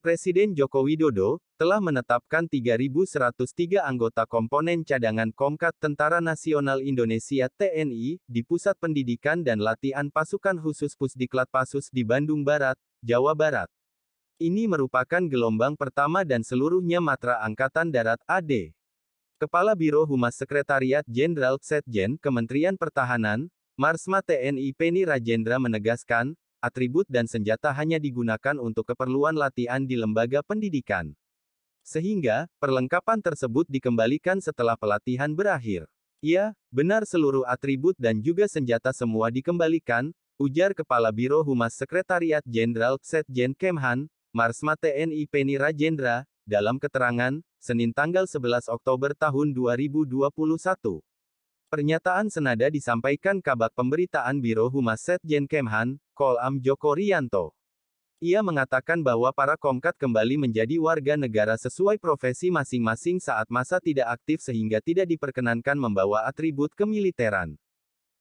Presiden Joko Widodo telah menetapkan 3.103 anggota komponen cadangan Komkat Tentara Nasional Indonesia TNI di Pusat Pendidikan dan Latihan Pasukan Khusus Pusdiklat Pasus di Bandung Barat, Jawa Barat. Ini merupakan gelombang pertama dan seluruhnya matra Angkatan Darat AD. Kepala Biro Humas Sekretariat Jenderal Setjen Kementerian Pertahanan, Marsma TNI Penny Rajendra menegaskan, atribut dan senjata hanya digunakan untuk keperluan latihan di lembaga pendidikan. Sehingga, perlengkapan tersebut dikembalikan setelah pelatihan berakhir. Ya, benar seluruh atribut dan juga senjata semua dikembalikan, ujar Kepala Biro Humas Sekretariat Jenderal Setjen Kemhan, Marsma TNI Penny Rajendra, dalam keterangan, Senin tanggal 11 Oktober tahun 2021. Pernyataan senada disampaikan Kabak Pemberitaan Biro Humas Setjen Kemhan, Kolam Joko Rianto. Ia mengatakan bahwa para komkat kembali menjadi warga negara sesuai profesi masing-masing saat masa tidak aktif sehingga tidak diperkenankan membawa atribut kemiliteran.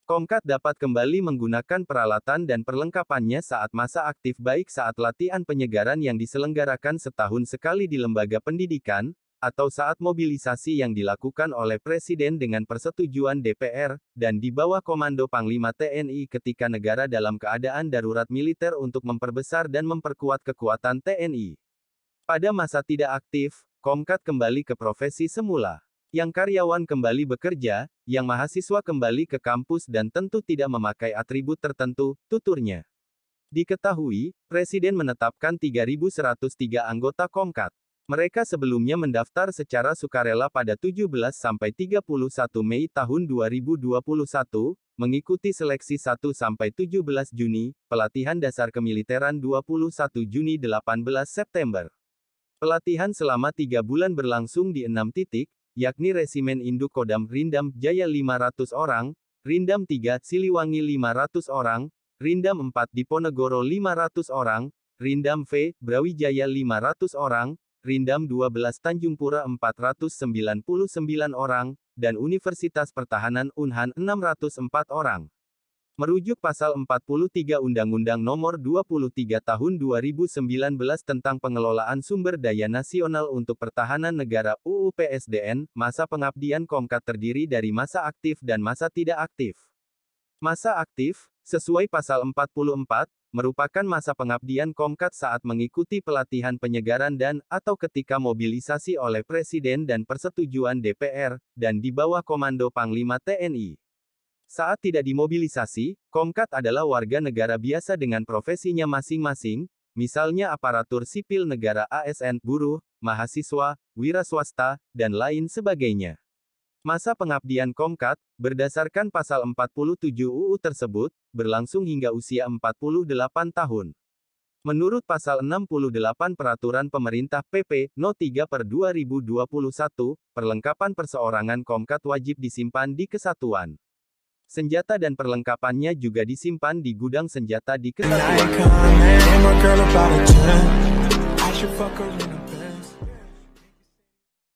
Komkat dapat kembali menggunakan peralatan dan perlengkapannya saat masa aktif baik saat latihan penyegaran yang diselenggarakan setahun sekali di lembaga pendidikan, atau saat mobilisasi yang dilakukan oleh Presiden dengan persetujuan DPR, dan di bawah komando Panglima TNI ketika negara dalam keadaan darurat militer untuk memperbesar dan memperkuat kekuatan TNI. Pada masa tidak aktif, Komkat kembali ke profesi semula. Yang karyawan kembali bekerja, yang mahasiswa kembali ke kampus dan tentu tidak memakai atribut tertentu, tuturnya. Diketahui, Presiden menetapkan 3.103 anggota Komkat. Mereka sebelumnya mendaftar secara sukarela pada 17-31 Mei tahun 2021, mengikuti seleksi 1-17 Juni, pelatihan dasar kemiliteran 21 Juni 18 September. Pelatihan selama tiga bulan berlangsung di enam titik, yakni Resimen Induk Kodam Rindam Jaya 500 orang, Rindam 3 Siliwangi 500 orang, Rindam 4 Diponegoro 500 orang, Rindam V Brawijaya 500 orang, Rindam 12 Tanjung 499 orang, dan Universitas Pertahanan Unhan 604 orang. Merujuk pasal 43 Undang-Undang Nomor 23 Tahun 2019 tentang Pengelolaan Sumber Daya Nasional untuk Pertahanan Negara UUPSDN, masa pengabdian Komkat terdiri dari masa aktif dan masa tidak aktif. Masa aktif, sesuai pasal 44, merupakan masa pengabdian Komkat saat mengikuti pelatihan penyegaran dan atau ketika mobilisasi oleh Presiden dan persetujuan DPR, dan di bawah komando Panglima TNI. Saat tidak dimobilisasi, Komkat adalah warga negara biasa dengan profesinya masing-masing, misalnya aparatur sipil negara ASN, buruh, mahasiswa, wira swasta, dan lain sebagainya. Masa pengabdian Komkat, berdasarkan pasal 47 UU tersebut, berlangsung hingga usia 48 tahun. Menurut pasal 68 Peraturan Pemerintah PP No 3 per 2021, perlengkapan perseorangan Komkat wajib disimpan di kesatuan. Senjata dan perlengkapannya juga disimpan di gudang senjata di kesatuan.